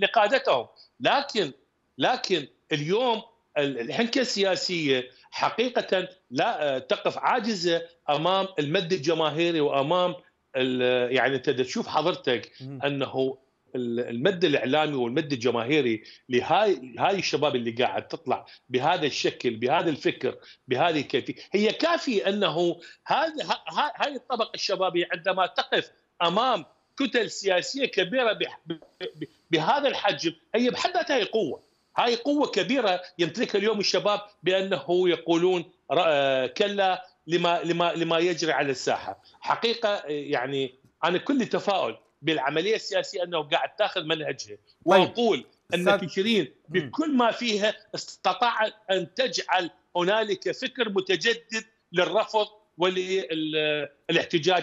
لقادتهم لكن لكن اليوم الحنكه السياسيه حقيقه لا آه، تقف عاجزه امام المد الجماهيري وامام يعني انت تشوف حضرتك انه المد الاعلامي والمد الجماهيري لهاي هاي الشباب اللي قاعد تطلع بهذا الشكل بهذا الفكر بهذه الكيفيه هي كافي انه هذا هاي الطبقه الشبابيه عندما تقف امام كتل سياسيه كبيره بهذا الحجم هي بحد ذاتها قوه هاي قوه كبيره يمتلكها اليوم الشباب بانه يقولون كلا لما لما لما يجري على الساحه حقيقه يعني انا كل تفاؤل بالعمليه السياسيه انه قاعد تاخذ منهجها طيب، واقول ان تشرين بكل ما فيها استطاعت ان تجعل هنالك فكر متجدد للرفض وللاحتجاج